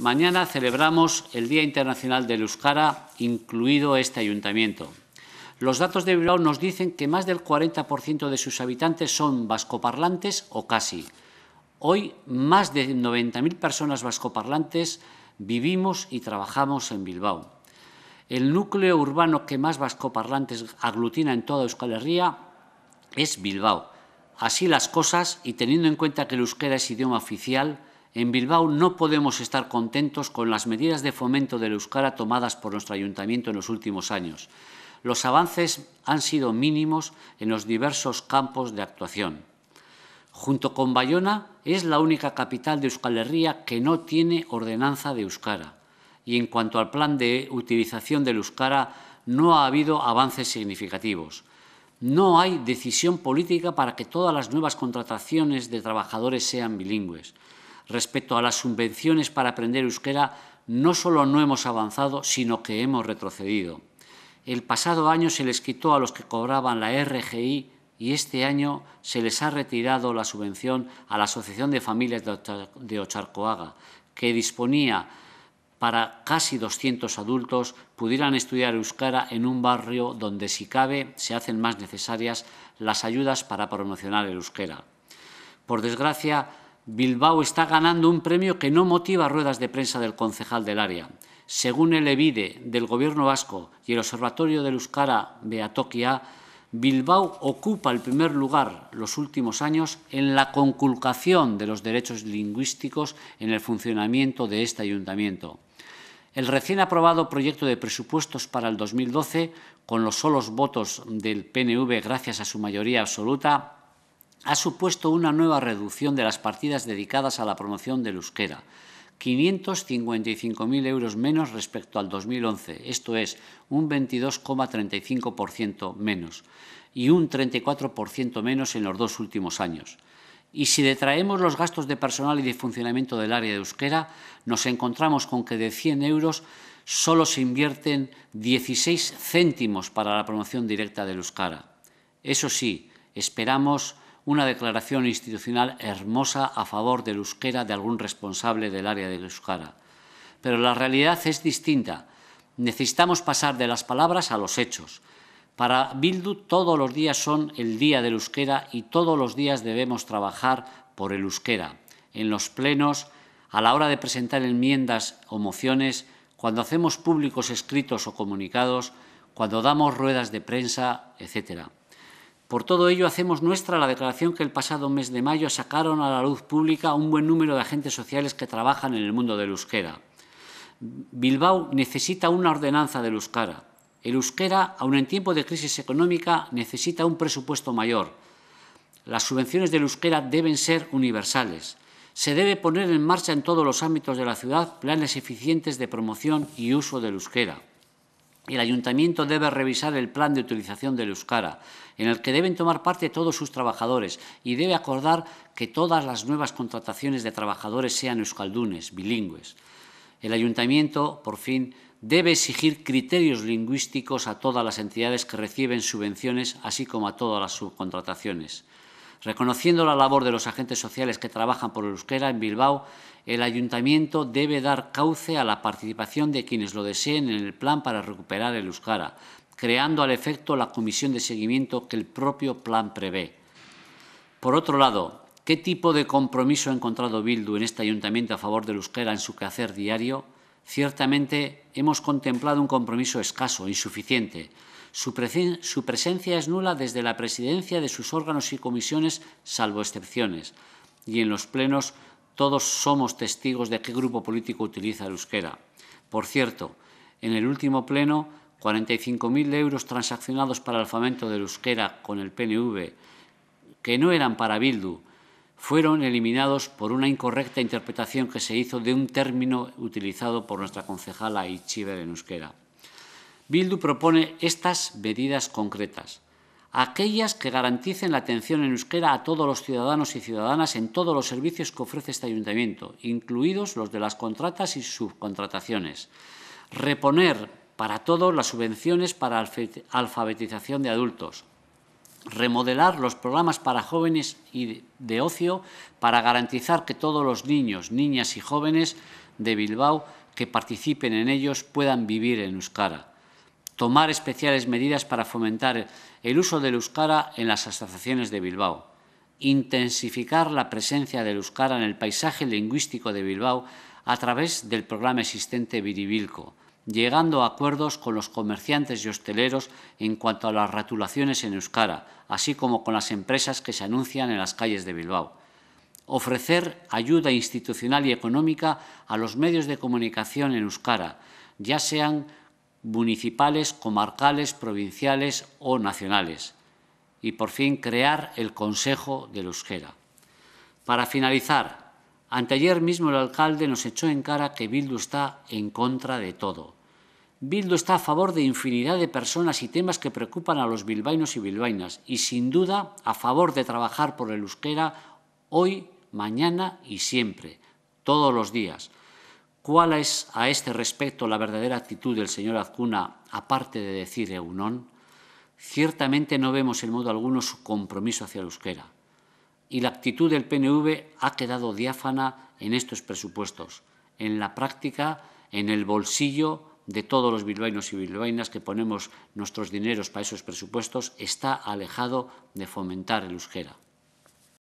Mañana celebramos el Día Internacional del Euskara, incluido este ayuntamiento. Los datos de Bilbao nos dicen que más del 40% de sus habitantes son vascoparlantes o casi. Hoy, más de 90.000 personas vascoparlantes vivimos y trabajamos en Bilbao. El núcleo urbano que más vascoparlantes aglutina en toda Euskal Herria es Bilbao. Así las cosas, y teniendo en cuenta que el euskera es idioma oficial, en Bilbao no podemos estar contentos con las medidas de fomento del euskara tomadas por nuestro ayuntamiento en los últimos años. Los avances han sido mínimos en los diversos campos de actuación. Junto con Bayona, es la única capital de Euskal Herria que no tiene ordenanza de euskara. Y en cuanto al plan de utilización del euskara, no ha habido avances significativos. No hay decisión política para que todas las nuevas contrataciones de trabajadores sean bilingües. Respecto a las subvenciones para aprender euskera, no solo no hemos avanzado, sino que hemos retrocedido. El pasado año se les quitó a los que cobraban la RGI y este año se les ha retirado la subvención a la Asociación de Familias de Ocharcoaga, que disponía para casi 200 adultos pudieran estudiar euskera en un barrio donde, si cabe, se hacen más necesarias las ayudas para promocionar el euskera. Por desgracia, Bilbao está ganando un premio que no motiva ruedas de prensa del concejal del área. Según el EVIDE del Gobierno vasco y el Observatorio de Euskara Beatokia, Bilbao ocupa el primer lugar los últimos años en la conculcación de los derechos lingüísticos en el funcionamiento de este ayuntamiento. El recién aprobado proyecto de presupuestos para el 2012, con los solos votos del PNV gracias a su mayoría absoluta, ha supuesto una nueva reducción de las partidas dedicadas a la promoción del euskera, 555.000 euros menos respecto al 2011, esto es, un 22,35% menos y un 34% menos en los dos últimos años. Y si detraemos los gastos de personal y de funcionamiento del área de euskera, nos encontramos con que de 100 euros solo se invierten 16 céntimos para la promoción directa del euskara. Eso sí, esperamos una declaración institucional hermosa a favor del euskera de algún responsable del área de euskara. Pero la realidad es distinta. Necesitamos pasar de las palabras a los hechos. Para Bildu todos los días son el día del euskera y todos los días debemos trabajar por el euskera. En los plenos, a la hora de presentar enmiendas o mociones, cuando hacemos públicos escritos o comunicados, cuando damos ruedas de prensa, etcétera. Por todo ello, hacemos nuestra la declaración que el pasado mes de mayo sacaron a la luz pública un buen número de agentes sociales que trabajan en el mundo del euskera. Bilbao necesita una ordenanza del euskera. El euskera, aun en tiempo de crisis económica, necesita un presupuesto mayor. Las subvenciones del euskera deben ser universales. Se debe poner en marcha en todos los ámbitos de la ciudad planes eficientes de promoción y uso del euskera el ayuntamiento debe revisar el plan de utilización del euskara, en el que deben tomar parte todos sus trabajadores y debe acordar que todas las nuevas contrataciones de trabajadores sean euskaldunes, bilingües. El ayuntamiento, por fin, debe exigir criterios lingüísticos a todas las entidades que reciben subvenciones, así como a todas las subcontrataciones. Reconociendo la labor de los agentes sociales que trabajan por el euskera en Bilbao, el ayuntamiento debe dar cauce a la participación de quienes lo deseen en el plan para recuperar el euskera creando al efecto la comisión de seguimiento que el propio plan prevé. Por otro lado, ¿qué tipo de compromiso ha encontrado Bildu en este ayuntamiento a favor del euskera en su quehacer diario? Ciertamente hemos contemplado un compromiso escaso, insuficiente, su, presencia es nula desde la presidencia de sus órganos y comisiones, salvo excepciones. Y en los plenos todos somos testigos de qué grupo político utiliza el euskera. Por cierto, en el último pleno, 45.000 euros transaccionados para el fomento del euskera con el PNV, que no eran para Bildu, fueron eliminados por una incorrecta interpretación que se hizo de un término utilizado por nuestra concejala Ichiver en euskera. Bildu propone estas medidas concretas. Aquellas que garanticen la atención en euskera a todos los ciudadanos y ciudadanas en todos los servicios que ofrece este ayuntamiento, incluidos los de las contratas y subcontrataciones. Reponer para todos las subvenciones para alfabetización de adultos, remodelar los programas para jóvenes y de ocio para garantizar que todos los niños, niñas y jóvenes de Bilbao que participen en ellos puedan vivir en Euskara tomar especiales medidas para fomentar el uso del euskara en las asociaciones de Bilbao, intensificar la presencia del euskara en el paisaje lingüístico de Bilbao a través del programa existente Viribilco, llegando a acuerdos con los comerciantes y hosteleros en cuanto a las ratulaciones en euskara, así como con las empresas que se anuncian en las calles de Bilbao. Ofrecer ayuda institucional y económica a los medios de comunicación en euskara, ya sean municipales, comarcales, provinciales o nacionales. Y por fin crear el Consejo del Euskera. Para finalizar, anteayer mismo el alcalde nos echó en cara que Bildu está en contra de todo. Bildu está a favor de infinidad de personas y temas que preocupan a los bilbainos y bilbainas y sin duda a favor de trabajar por el euskera hoy, mañana y siempre, todos los días ¿Cuál es a este respecto la verdadera actitud del señor Azcuna, aparte de decir Eunón? Ciertamente no vemos en modo alguno su compromiso hacia el euskera. Y la actitud del PNV ha quedado diáfana en estos presupuestos, en la práctica, en el bolsillo de todos los bilbainos y bilbaínas que ponemos nuestros dineros para esos presupuestos, está alejado de fomentar el euskera.